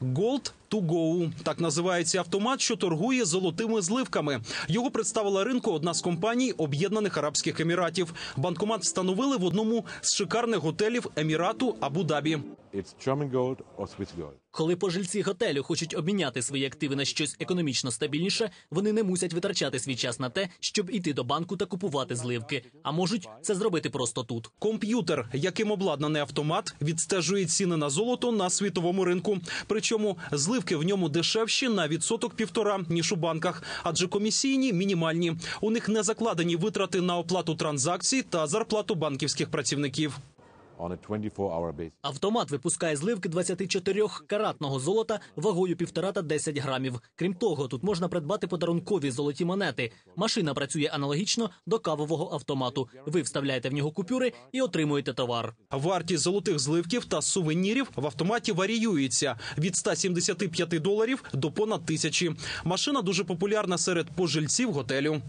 Gold to go. так називається автомат, що торгує золотими зливками. Його представила ринку одна з компаній Об'єднаних Арабських Еміратів. Банкомат встановили в одному з шикарних готелів Емірату Абу-Дабі. It's German gold or Swiss gold. Коли пожильці готелю хочуть обміняти свої активи на щось економічно стабільніше, вони не мусять витрачати свій час на те, щоб іти до банку та купувати зливки, а можуть це зробити просто тут. Комп'ютер, яким обладнаний автомат, відстежує ціни на золото на світовому ринку. Причому зливки в ньому дешевші на відсоток півтора ніж у банках, адже комісійні мінімальні. У них не закладені витрати на оплату транзакцій та зарплату банківських працівників. Автомат випускає зливки 24-каратного золота вагою 1,5 та 10 грамів. Крім того, тут можна придбати подарункові золоті монети. Машина працює аналогічно до кавового автомату. Ви вставляєте в нього купюри і отримуєте товар. Вартість золотих зливків та сувенірів в автоматі варіюється від 175 доларів до понад тисячі. Машина дуже популярна серед пожильців готелю.